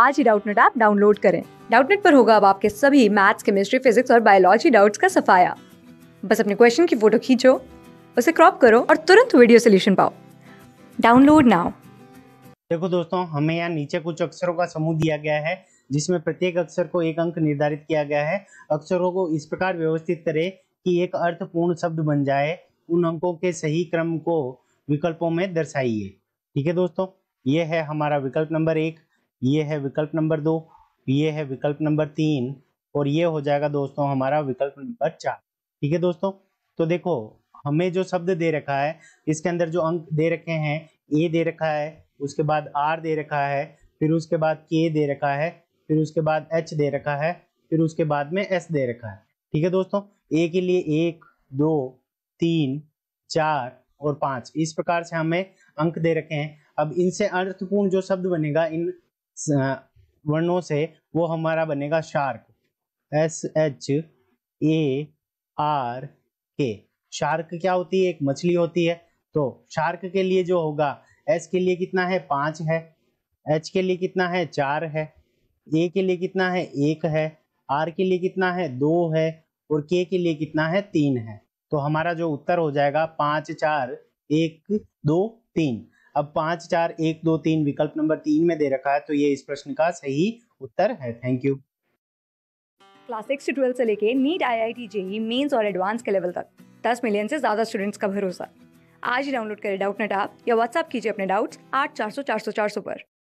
आज ही Doubtnut app download करें डाउटनेट पर होगा अब आपके सभी मैथ्स केमिस्ट्री फिजिक्स और बायोलॉजी डाउट्स का सफाया बस अपने क्वेश्चन की फोटो खींचो उसे क्रॉप करो और तुरंत वीडियो सोल्यूशन पाओ डाउनलोड नाउ देखो दोस्तों हमें यहाँ नीचे कुछ अक्षरों का समूह दिया गया है जिसमें प्रत्येक अक्षर को एक अंक निर्धारित किया गया है अक्षरों को इस प्रकार व्यवस्थित करें कि एक अर्थपूर्ण शब्द बन जाए उन अंकों के सही क्रम को विकल्पों में दर्शाइए ठीक है दोस्तों ये है हमारा विकल्प नंबर एक ये है विकल्प नंबर दो ये है विकल्प नंबर तीन और ये हो जाएगा दोस्तों हमारा विकल्प नंबर चार ठीक है दोस्तों तो देखो हमें जो शब्द दे रखा है इसके अंदर जो अंक दे रखे हैं ए दे रखा है उसके बाद आर दे रखा है फिर उसके बाद के दे रखा है फिर उसके बाद एच दे रखा है फिर उसके बाद में एस दे रखा है ठीक है दोस्तों ए के लिए एक दो तीन चार और पांच इस प्रकार से हमें अंक दे रखे हैं अब इनसे अर्थपूर्ण जो शब्द बनेगा इन वर्णों से वो हमारा बनेगा shark S H A R K shark क्या होती है एक मछली होती है तो शार्क के लिए जो होगा एस के लिए कितना है पाँच है एच के लिए कितना है चार है ए के लिए कितना है एक है आर के लिए कितना है दो है और के के लिए कितना है तीन है तो हमारा जो उत्तर हो जाएगा पाँच चार एक दो तीन अब पांच चार एक दो तीन विकल्प नंबर तीन में दे रखा है तो ये इस प्रश्न का सही उत्तर है thank you class six to twelfth से लेके NEET I I T JEE mains और एडवांस के लेवल तक दस मिलियन से ज़्यादा स्टूडेंट्स का भरोसा आज ही डाउनलोड करें डाउट नेट आप या व्हाट्सअप कीजिए अपने डाउट्स आठ चार सौ चार सौ चार सौ पर